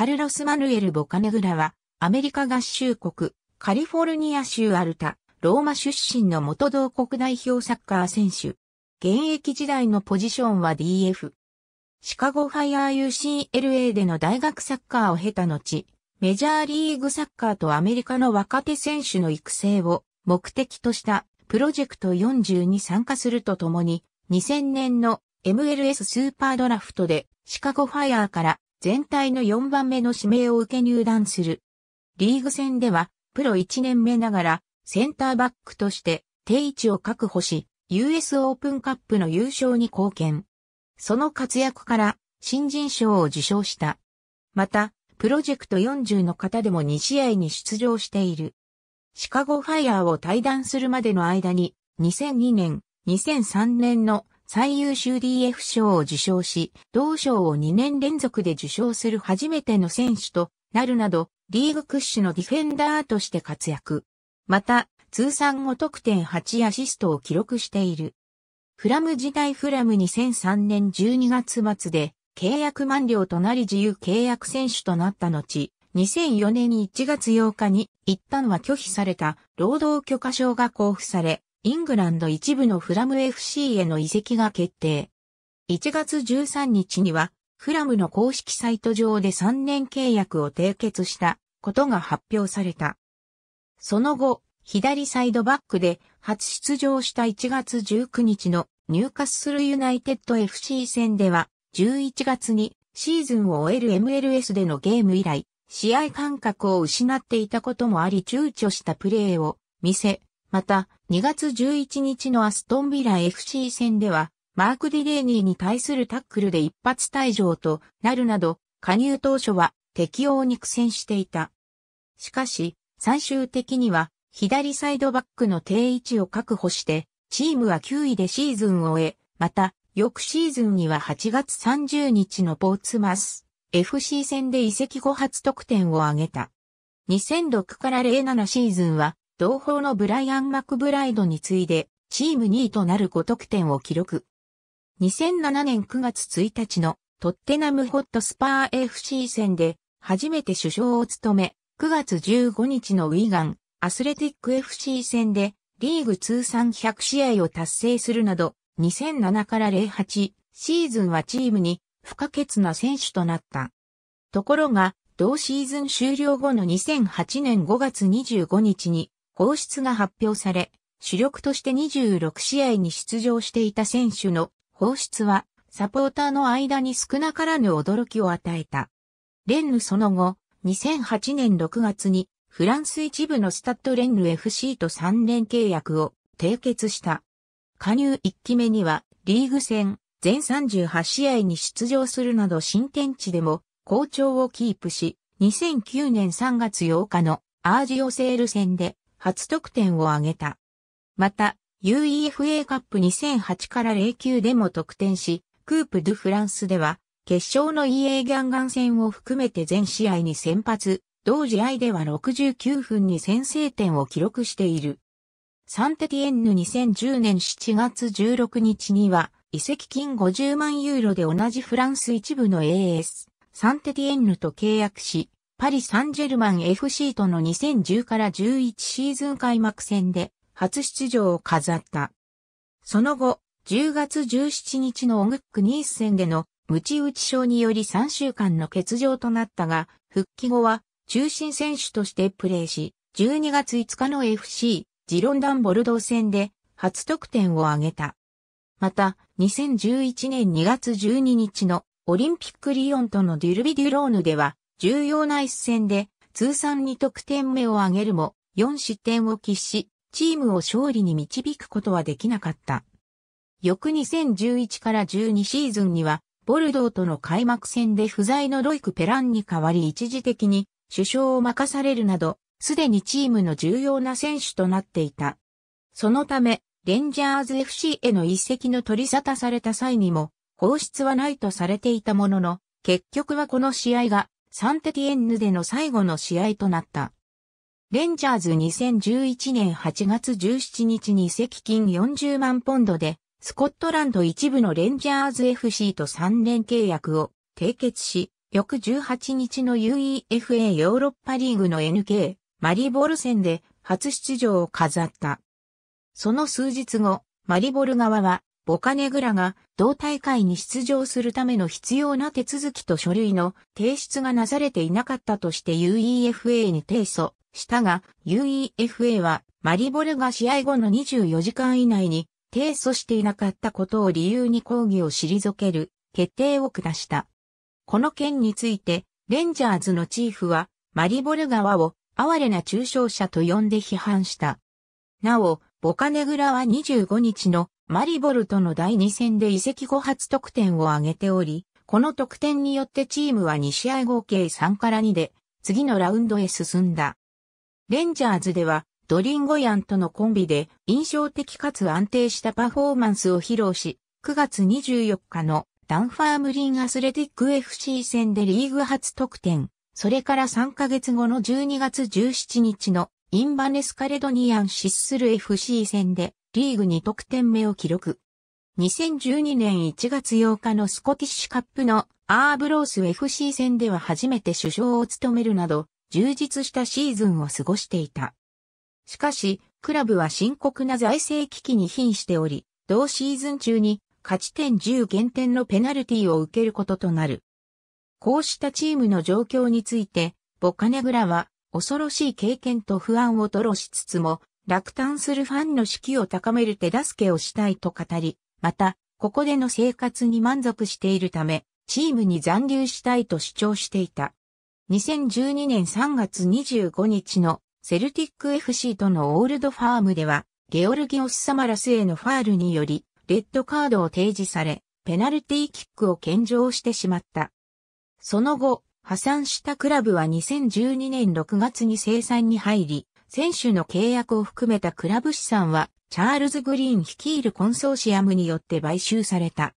カルロス・マヌエル・ボカネグラは、アメリカ合衆国、カリフォルニア州アルタ、ローマ出身の元同国代表サッカー選手。現役時代のポジションは DF。シカゴファイアー UCLA での大学サッカーを経た後、メジャーリーグサッカーとアメリカの若手選手の育成を目的としたプロジェクト40に参加するとともに、2000年の MLS スーパードラフトでシカゴファイアーから全体の4番目の指名を受け入団する。リーグ戦では、プロ1年目ながら、センターバックとして定位置を確保し、US オープンカップの優勝に貢献。その活躍から新人賞を受賞した。また、プロジェクト40の方でも2試合に出場している。シカゴファイヤーを退団するまでの間に、2002年、2003年の最優秀 DF 賞を受賞し、同賞を2年連続で受賞する初めての選手となるなど、リーグ屈指のディフェンダーとして活躍。また、通算5得点8アシストを記録している。フラム時代フラム2003年12月末で契約満了となり自由契約選手となった後、2004年1月8日に一旦は拒否された労働許可証が交付され、イングランド一部のフラム FC への移籍が決定。1月13日には、フラムの公式サイト上で3年契約を締結したことが発表された。その後、左サイドバックで初出場した1月19日の入荷するユナイテッド FC 戦では、11月にシーズンを終える MLS でのゲーム以来、試合感覚を失っていたこともあり躊躇したプレーを見せ、また、2月11日のアストンビラ FC 戦では、マーク・ディレーニーに対するタックルで一発退場となるなど、加入当初は適応に苦戦していた。しかし、最終的には、左サイドバックの定位置を確保して、チームは9位でシーズンを終え、また、翌シーズンには8月30日のポーツマス、FC 戦で移籍後初得点を挙げた。2006から07シーズンは同胞のブライアン・マクブライドに次いで、チーム2位となる5得点を記録。2007年9月1日のトッテナムホットスパー FC 戦で初めて首相を務め、9月15日のウィーガン、アスレティック FC 戦でリーグ通算100試合を達成するなど、2007から08シーズンはチームに不可欠な選手となった。ところが、同シーズン終了後の2008年5月25日に放出が発表され、主力として26試合に出場していた選手の放出は、サポーターの間に少なからぬ驚きを与えた。レンヌその後、2008年6月にフランス一部のスタッドレンヌ FC と3連契約を締結した。加入1期目にはリーグ戦全38試合に出場するなど新天地でも好調をキープし、2009年3月8日のアージオセール戦で初得点を挙げた。また、UEFA カップ2008から09でも得点し、クープ・ドゥ・フランスでは、決勝の EA ギャンガン戦を含めて全試合に先発、同試合では69分に先制点を記録している。サンテティエンヌ2010年7月16日には、移籍金50万ユーロで同じフランス一部の AS、サンテティエンヌと契約し、パリ・サンジェルマン FC との2010から11シーズン開幕戦で初出場を飾った。その後、10月17日のオグックニース戦でのムチ打ち症により3週間の欠場となったが、復帰後は中心選手としてプレーし、12月5日の FC ジロンダンボルドー戦で初得点を挙げた。また、2011年2月12日のオリンピックリオンとのデュルビ・デュローヌでは重要な一戦で通算2得点目を挙げるも4失点を喫し、チームを勝利に導くことはできなかった。翌2011から12シーズンには、ボルドーとの開幕戦で不在のロイク・ペランに代わり一時的に首相を任されるなど、すでにチームの重要な選手となっていた。そのため、レンジャーズ FC への一席の取り沙汰された際にも、放出はないとされていたものの、結局はこの試合がサンテティエンヌでの最後の試合となった。レンジャーズ2011年8月17日に移籍金40万ポンドで、スコットランド一部のレンジャーズ FC と3年契約を締結し、翌18日の UEFA ヨーロッパリーグの NK マリボル戦で初出場を飾った。その数日後、マリボル側はボカネグラが同大会に出場するための必要な手続きと書類の提出がなされていなかったとして UEFA に提訴したが UEFA はマリボルが試合後の24時間以内に提訴していなかったことを理由に抗議を退ける決定を下した。この件についてレンジャーズのチーフはマリボル川を哀れな中傷者と呼んで批判した。なお、ボカネグラは25日のマリボルとの第2戦で移籍後初得点を挙げており、この得点によってチームは2試合合計3から2で、次のラウンドへ進んだ。レンジャーズでは、ドリンゴヤンとのコンビで印象的かつ安定したパフォーマンスを披露し、9月24日のダンファームリンアスレティック FC 戦でリーグ初得点、それから3ヶ月後の12月17日のインバネスカレドニアンシッスル FC 戦でリーグ2得点目を記録。2012年1月8日のスコティッシュカップのアーブロース FC 戦では初めて首相を務めるなど、充実したシーズンを過ごしていた。しかし、クラブは深刻な財政危機に瀕しており、同シーズン中に勝ち点10減点のペナルティを受けることとなる。こうしたチームの状況について、ボカネグラは恐ろしい経験と不安を吐露しつつも、落胆するファンの士気を高める手助けをしたいと語り、また、ここでの生活に満足しているため、チームに残留したいと主張していた。2012年3月25日のセルティック FC とのオールドファームでは、ゲオルギオス・サマラスへのファールにより、レッドカードを提示され、ペナルティーキックを献上してしまった。その後、破産したクラブは2012年6月に生産に入り、選手の契約を含めたクラブ資産は、チャールズ・グリーン率いるコンソーシアムによって買収された。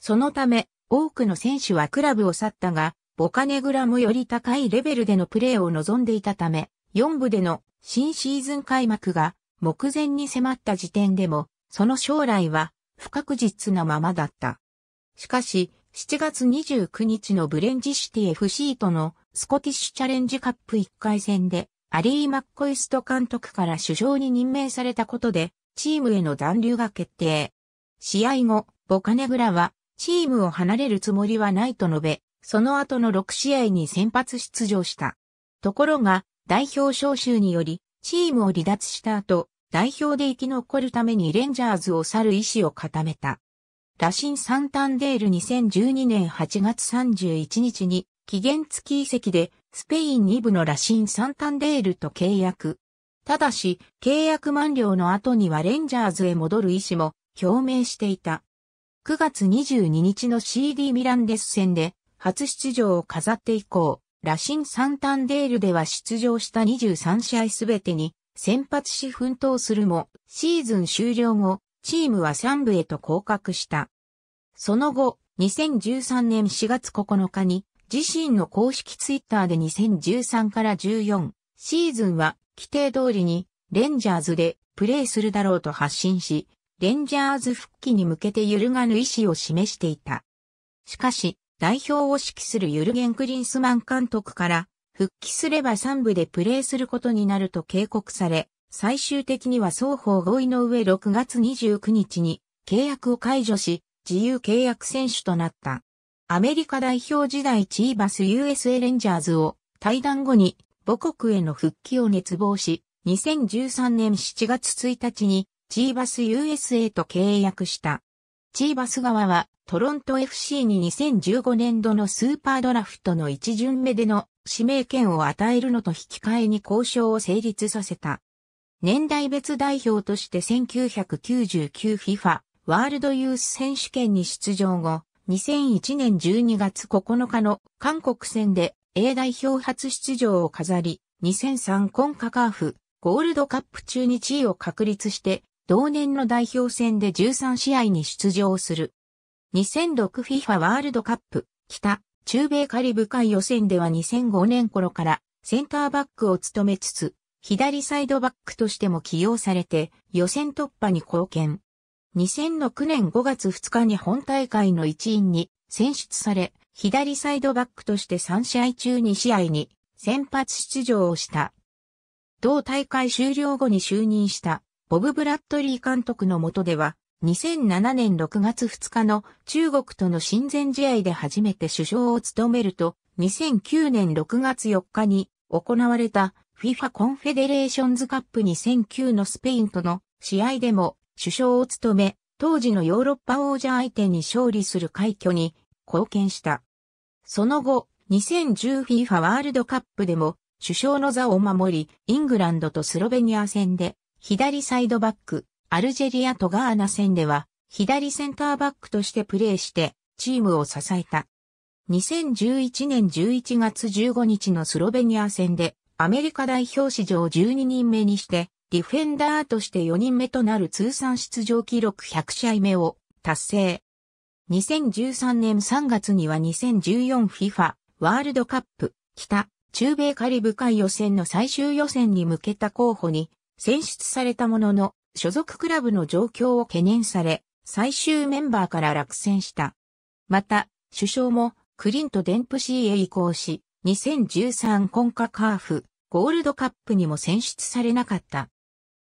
そのため、多くの選手はクラブを去ったが、ボカネグラムより高いレベルでのプレーを望んでいたため、4部での新シーズン開幕が目前に迫った時点でも、その将来は不確実なままだった。しかし、7月29日のブレンジシティ FC とのスコティッシュチャレンジカップ1回戦でアリー・マッコイスト監督から首相に任命されたことで、チームへの残留が決定。試合後、ボカネグラは、チームを離れるつもりはないと述べ、その後の6試合に先発出場した。ところが、代表招集により、チームを離脱した後、代表で生き残るためにレンジャーズを去る意思を固めた。ラシン・サンタンデール2012年8月31日に期限付き遺跡でスペイン2部のラシン・サンタンデールと契約。ただし、契約満了の後にはレンジャーズへ戻る意思も表明していた。9月22日の CD ミランデス戦で初出場を飾って以降、ラシン・サンタンデールでは出場した23試合すべてに先発し奮闘するも、シーズン終了後、チームは3部へと降格した。その後、2013年4月9日に自身の公式ツイッターで2013から14シーズンは規定通りにレンジャーズでプレーするだろうと発信し、レンジャーズ復帰に向けて揺るがぬ意思を示していた。しかし、代表を指揮するユルゲン・クリンスマン監督から、復帰すれば3部でプレーすることになると警告され、最終的には双方合意の上6月29日に契約を解除し、自由契約選手となった。アメリカ代表時代チーバス USA レンジャーズを退団後に母国への復帰を熱望し、2013年7月1日にチーバス USA と契約した。チーバス側はトロント FC に2015年度のスーパードラフトの一巡目での指名権を与えるのと引き換えに交渉を成立させた。年代別代表として 1999FIFA ワールドユース選手権に出場後、2001年12月9日の韓国戦で A 代表初出場を飾り、2003コンカカーフゴールドカップ中に地位を確立して、同年の代表戦で13試合に出場する。2006 FIFA ワールドカップ北中米カリブ海予選では2005年頃からセンターバックを務めつつ、左サイドバックとしても起用されて予選突破に貢献。2006年5月2日に本大会の一員に選出され、左サイドバックとして3試合中2試合に先発出場をした。同大会終了後に就任したボブ・ブラッドリー監督の下では、2007年6月2日の中国との親善試合で初めて首相を務めると、2009年6月4日に行われた FIFA コンフェデレーションズカップ2009のスペインとの試合でも首相を務め、当時のヨーロッパ王者相手に勝利する快挙に貢献した。その後、2010FIFA ワールドカップでも首相の座を守り、イングランドとスロベニア戦で左サイドバック、アルジェリアとガーナ戦では左センターバックとしてプレーしてチームを支えた。2011年11月15日のスロベニア戦でアメリカ代表史上12人目にしてディフェンダーとして4人目となる通算出場記録100試合目を達成。2013年3月には 2014FIFA ワールドカップ北中米カリブ海予選の最終予選に向けた候補に選出されたものの所属クラブの状況を懸念され最終メンバーから落選した。また首相もクリント・デンプシーへ移行し2013コンカカーフゴールドカップにも選出されなかった。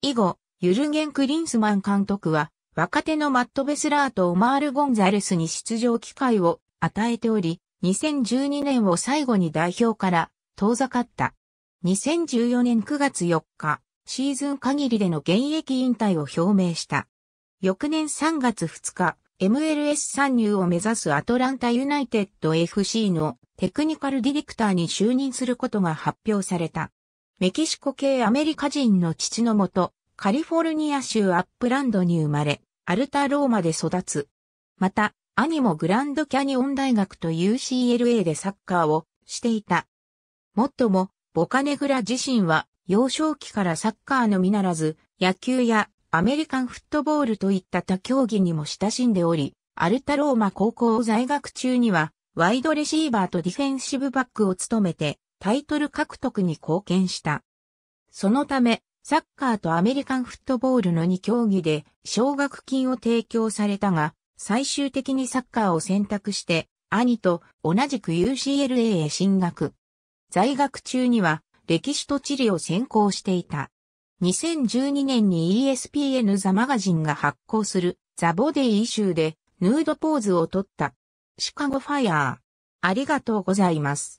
以後、ユルゲン・クリンスマン監督は、若手のマット・ベスラーとオマール・ゴンザレスに出場機会を与えており、2012年を最後に代表から遠ざかった。2014年9月4日、シーズン限りでの現役引退を表明した。翌年3月2日、MLS 参入を目指すアトランタユナイテッド FC のテクニカルディレクターに就任することが発表された。メキシコ系アメリカ人の父のもと、カリフォルニア州アップランドに生まれ、アルタローマで育つ。また、兄もグランドキャニオン大学と UCLA でサッカーをしていた。もっとも、ボカネグラ自身は幼少期からサッカーのみならず、野球やアメリカンフットボールといった他競技にも親しんでおり、アルタローマ高校在学中には、ワイドレシーバーとディフェンシブバックを務めて、タイトル獲得に貢献した。そのため、サッカーとアメリカンフットボールの2競技で奨学金を提供されたが、最終的にサッカーを選択して、兄と同じく UCLA へ進学。在学中には歴史と地理を専攻していた。2012年に ESPN ザマガジンが発行するザボデイイシでヌードポーズを取った。シカゴファイアー。ありがとうございます。